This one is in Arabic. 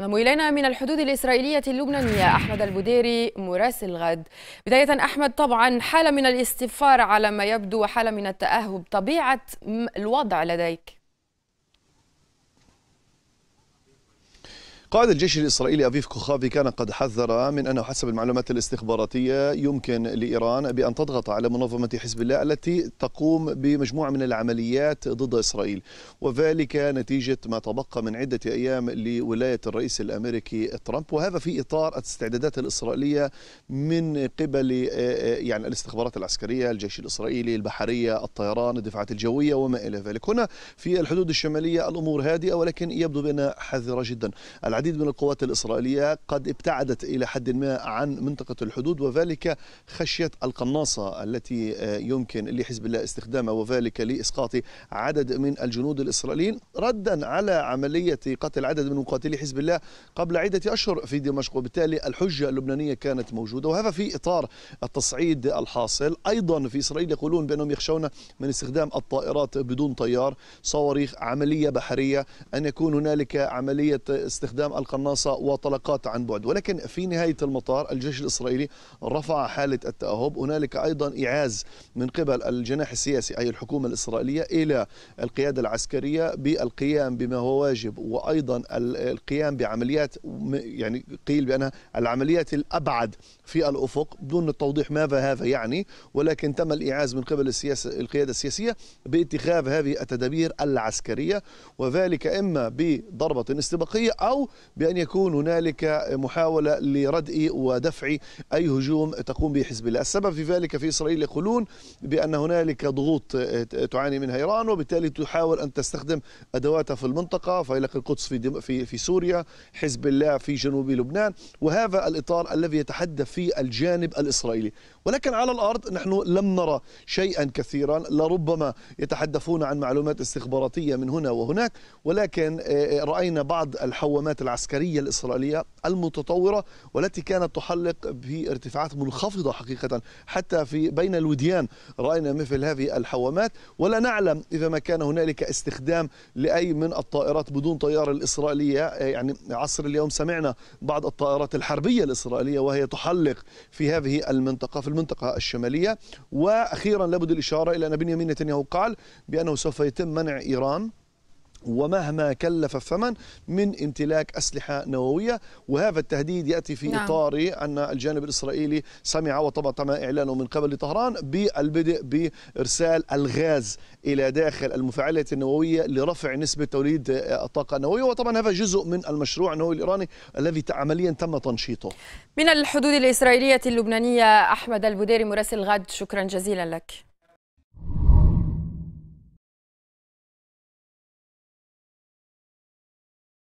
انضم الينا من الحدود الاسرائيليه اللبنانيه احمد البديري مراسل غد. بدايه احمد طبعا حاله من الاستفار على ما يبدو وحاله من التاهب، طبيعه الوضع لديك. قائد الجيش الإسرائيلي أفيف كوخافي كان قد حذر من أنه حسب المعلومات الاستخباراتية يمكن لإيران بأن تضغط على منظمة حزب الله التي تقوم بمجموعة من العمليات ضد إسرائيل وذلك نتيجة ما تبقى من عدة أيام لولاية الرئيس الأمريكي ترامب وهذا في إطار الاستعدادات الإسرائيلية من قبل آه، آه، يعني الاستخبارات العسكرية الجيش الإسرائيلي البحرية الطيران الدفاعات الجوية وما إلى ذلك هنا في الحدود الشمالية الأمور هادئة ولكن يبدو بأنها حذرة جدا العديد من القوات الإسرائيلية قد ابتعدت إلى حد ما عن منطقة الحدود وذلك خشية القناصة التي آه، يمكن لحزب الله استخدامها وذلك لإسقاط عدد من الجنود الإسرائيليين ردا على عملية قتل عدد من مقاتلي حزب الله قبل عدة أشهر في دمشق وبالتالي الحجة اللبنانية كانت موجودة وهذا في إطار التصعيد الحاصل أيضا في إسرائيل يقولون بأنهم يخشون من استخدام الطائرات بدون طيار صواريخ عملية بحرية أن يكون هنالك عملية استخدام استخدام القناصة وطلقات عن بعد ولكن في نهاية المطار الجيش الإسرائيلي رفع حالة التأهب هنالك أيضا إعاز من قبل الجناح السياسي أي الحكومة الإسرائيلية إلى القيادة العسكرية بالقيام بما هو واجب وأيضا القيام بعمليات يعني قيل بأنها العمليات الأبعد في الأفق دون التوضيح ماذا هذا يعني ولكن تم الإعاز من قبل السياسة القيادة السياسية باتخاذ هذه التدابير العسكرية وذلك إما بضربة استباقية أو بأن يكون هنالك محاولة لردء ودفع أي هجوم تقوم به حزب الله السبب في ذلك في إسرائيل يقولون بأن هنالك ضغوط تعاني منها إيران وبالتالي تحاول أن تستخدم أدواتها في المنطقة فيلق القدس في, في, في سوريا حزب الله في جنوب لبنان وهذا الإطار الذي يتحدث فيه الجانب الإسرائيلي ولكن على الأرض نحن لم نرى شيئا كثيرا لربما يتحدثون عن معلومات استخباراتية من هنا وهناك ولكن رأينا بعض الحوامات العسكرية الإسرائيلية المتطورة والتي كانت تحلق بارتفاعات منخفضة حقيقة حتى في بين الوديان رأينا مثل هذه الحوامات ولا نعلم إذا ما كان هنالك استخدام لأي من الطائرات بدون طيار الإسرائيلية آه، يعني عصر اليوم سمعنا بعض الطائرات الحربية الإسرائيلية وهي تحلق في هذه المنطقة في المنطقة الشمالية وأخيرا لابد الإشارة إلى أن بنيامين نتنياهو قال بأنه سوف يتم منع إيران ومهما كلف الثمن من امتلاك أسلحة نووية وهذا التهديد يأتي في نعم. إطار أن الجانب الإسرائيلي سمع وطبعا تم إعلانه من قبل طهران بالبدء بإرسال الغاز إلى داخل المفاعلات النووية لرفع نسبة توليد الطاقة النووية وطبعا هذا جزء من المشروع النووي الإيراني الذي عمليا تم تنشيطه من الحدود الإسرائيلية اللبنانية أحمد البديري مراسل غد شكرا جزيلا لك